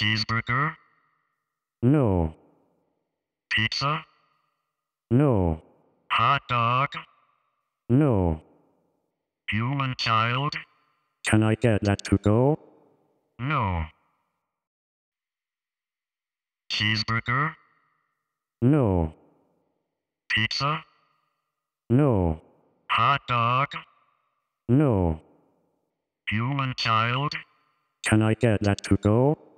Cheeseburger? No. Pizza? No. Hot dog? No. Human child? Can I get that to go? No. Cheeseburger? No. Pizza? No. Hot dog? No. Human child? Can I get that to go?